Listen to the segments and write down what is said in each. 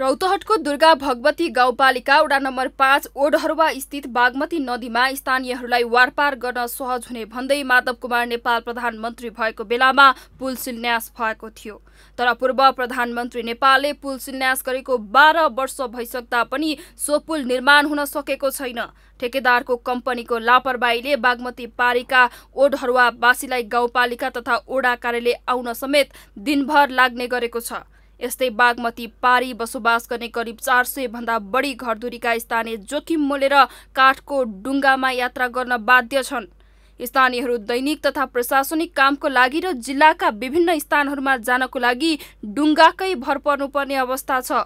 रौतहटको दुर्गा भगवती गाउँपालिका वडा नम्बर पाँच ओडहरुवा स्थित बागमती नदीमा स्थानीयहरूलाई वारपार गर्न सहज हुने भन्दै माधव कुमार नेपाल प्रधानमन्त्री भएको बेलामा पुल शिन्यास भएको थियो तर पूर्व प्रधानमन्त्री नेपालले पुल शिन्यास गरेको बाह्र वर्ष भइसक्दा पनि सो पुल निर्माण हुन सकेको छैन ठेकेदारको कम्पनीको लापरवाहीले बागमती पारिका ओडहरुवावासीलाई गाउँपालिका तथा ओडा कार्यालय आउन समेत दिनभर लाग्ने गरेको छ यस्तै बागमती पारी बसोबास गर्ने करिब चार सय भन्दा बढी घरधुरीका स्थानीय जोखिम मोलेर काठको डुङ्गामा यात्रा गर्न बाध्य छन् स्थानीयहरू दैनिक तथा प्रशासनिक कामको लागि र जिल्लाका विभिन्न स्थानहरूमा जानको लागि डुङ्गाकै भर पर्नुपर्ने अवस्था छ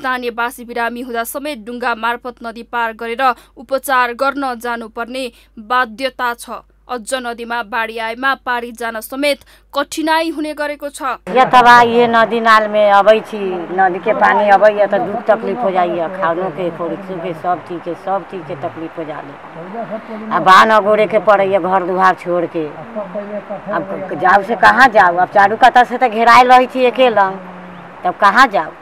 स्थानीयवासी बिरामी हुँदा समेत डुङ्गा मार्फत नदी पार गरेर उपचार गर्न जानुपर्ने बाध्यता छ अझ नदीमा बाढी आएमा पारी जान समेत कठिनाई हुने गरेको छ यता त नदी नालमे में अबै छी नदी पानी अबै या त दुख तकलीफ हो जाइए खानो के खोरिसो के सब ठीक छ सब ठीक के तकलीफ हो जाले आ बान अगोरे के पड़ैए घर दुआर छोड़ के अब जाओ से कहाँ जाऊ अब चारू कता से त घेरायल रहै छी अकेला तब कहाँ जाऊ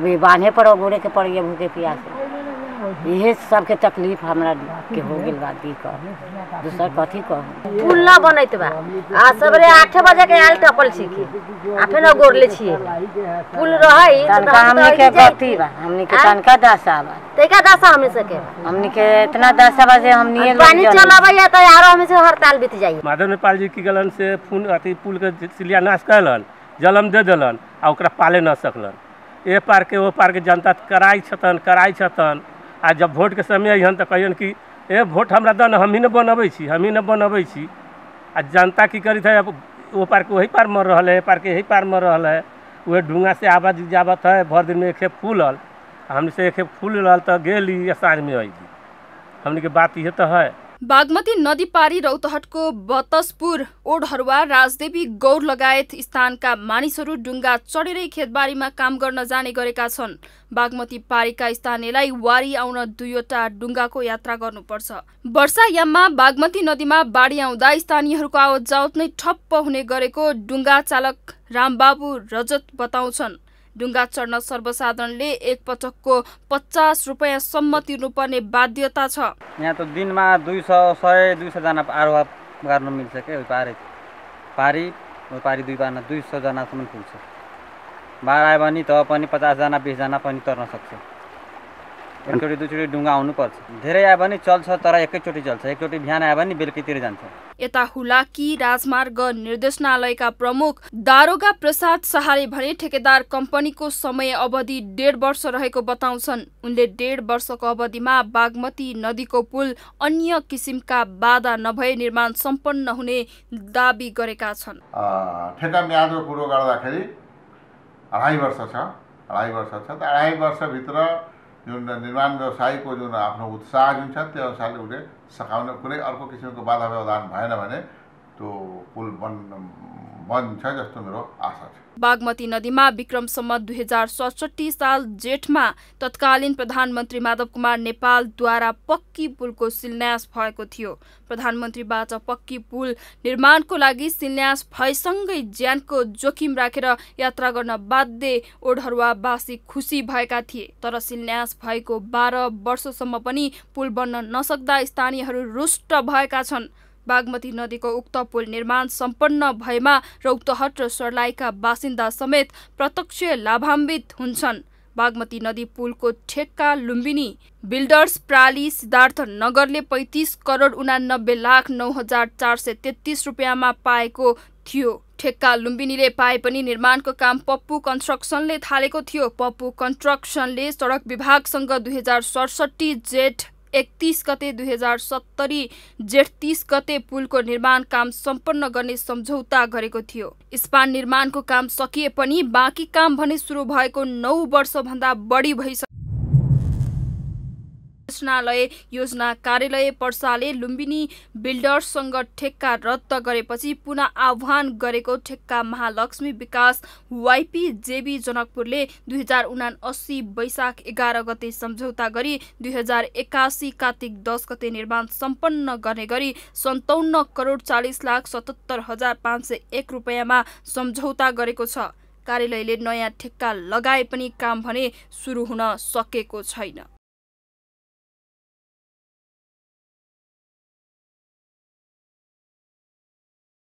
अब ये बान्हे पर अगोरे के पड़ैए भूखे पियासे यही सबके तकलीफ हमरा के हो गई बा दी का दूसर कथी कहूँ पुल ना बनत बा आ सबरे आठ बजे के आयल टपल छी के आ फिर गोरले छी पुल रहई तनका हमनी के कथी बा हमनी के तनका दासा बा तैका दासा हमनी सके हमनी के इतना दासा बा जे हमनी पानी चलाबा त यारो हमनी से हड़ताल बीत जाई माधव नेपाल जी की गलन से फून अथी पुल के सिलिया नाश कलन जलम दे दिलन आ ओकरा पाले ना सकलन ए पार के ओ पार के जनता कराई छतन कराई छतन आ जब वोट के समय अइहन तो कहन कि ए वोट हमारा दन हम ही न बनबे हम ही न बनबे आ जनता की करीत है अब वो पार के वही पार मर रहा है पार के यही पार मर रहा है वह ढूंगा से आवत जावत है भर दिन में एक खेप फूलल हमसे एक खेप फूल रहा तो गेली साँझ में अली हमने के बात ये तो है बागमती नदी पारी रौतहटको बतसपुर ओडहरुवा राजदेवी गौर लगायत स्थानका मानिसहरू डुङ्गा चढेरै खेतबारीमा काम गर्न जाने गरेका छन् बागमती पारीका स्थानीयलाई वारी आउन दुईवटा डुङ्गाको यात्रा गर्नुपर्छ वर्षायाममा बागमती नदीमा बाढी आउँदा स्थानीयहरूको आवत नै ठप्प हुने गरेको डुङ्गा चालक रामबाबु रजत बताउँछन् ढुङ्गा चढ्न सर्वसाधारणले एकपटकको पचास रुपियाँसम्म तिर्नुपर्ने बाध्यता छ यहाँ त दिनमा दुई सय सय दुई सयजना आरोह गर्न मिल्छ क्या पारे पारी पारी दुई पार्न दुई सयजनासम्म पुग्छ बाह्र आयो भने त पनि पचासजना बिसजना पनि तर्न सक्छ एकचोटि दुईचोटि डुङ्गा आउनुपर्छ धेरै आयो भने चल्छ तर एकैचोटि चल्छ एकचोटि बिहान आयो भने बेलुकीतिर जान्छ यता हुलाकी राजमार्ग निर्देशनालयका प्रमुख दारोगा प्रसाद शाहले भने ठेकेदार कम्पनीको समय अवधि डेढ वर्ष रहेको बताउँछन् उनले डेढ वर्षको अवधिमा बागमती नदीको पुल अन्य किसिमका बाधा नभए निर्माण सम्पन्न हुने दावी गरेका छन् ठेका म्याजको कुरो गर्दाखेरि अढाई वर्ष छ अढाई वर्ष छ त अढाई वर्षभित्र जुन निर्माण व्यवसायको जुन आफ्नो उत्साह जुन छ त्यो अनुसारले उसले सघाउन कुनै अर्को किसिमको बाधा व्यवधान भएन भने त्यो पुल छ बागमती नदीमा विक्रमसम्म दुई हजार सडसठी साल जेठमा तत्कालीन प्रधानमन्त्री माधव कुमार नेपालद्वारा पक्की पुलको शिलान्यास भएको थियो प्रधानमन्त्रीबाट पक्की पुल निर्माणको लागि शिलान्यास भएसँगै ज्यानको जोखिम राखेर यात्रा गर्न बाध्य ओढरुवावासी खुसी भएका थिए तर शिलान्यास भएको बाह्र वर्षसम्म पनि पुल बन्न नसक्दा स्थानीयहरू रुष्ट भएका छन् बागमती नदीको उक्त पुल निर्माण सम्पन्न भएमा रौतहट र सर्लाइका बासिन्दा समेत प्रत्यक्ष लाभान्वित हुन्छन् बागमती नदी पुलको ठेक्का लुम्बिनी बिल्डर्स प्राली सिद्धार्थ नगरले पैँतिस करोड उनानब्बे लाख नौ हजार चार सय तेत्तिस रुपियाँमा पाएको थियो ठेक्का लुम्बिनीले पाए पनि निर्माणको काम पप्पु कन्स्ट्रक्सनले थालेको थियो पप्पु कन्स्ट्रक्सनले सडक विभागसँग दुई हजार सडसठी जेठ एकतिस गते दुई हजार सत्तरी जेठ तिस गते पुलको निर्माण काम सम्पन्न गर्ने सम्झौता गरेको थियो स्पान निर्माणको काम सकिए पनि बाँकी काम भने सुरु भएको नौ वर्षभन्दा बढी भइसक्यो निर्देशनालय योजना कार्यालय पर्साले लुम्बिनी बिल्डर्ससँग ठेक्का रद्द गरेपछि पुनः आह्वान गरेको ठेक्का महालक्ष्मी विकास वाइपी जेबी जनकपुरले दुई हजार उना अस्सी वैशाख एघार गते सम्झौता गरी दुई हजार एक्कासी कार्तिक दस गते निर्माण सम्पन्न गर्ने गरी सन्ताउन्न करोड चालिस लाख सतहत्तर हजार पाँच सय एक रुपियाँमा सम्झौता गरेको छ कार्यालयले नयाँ ठेक्का लगाए पनि काम भने सुरु हुन सकेको छैन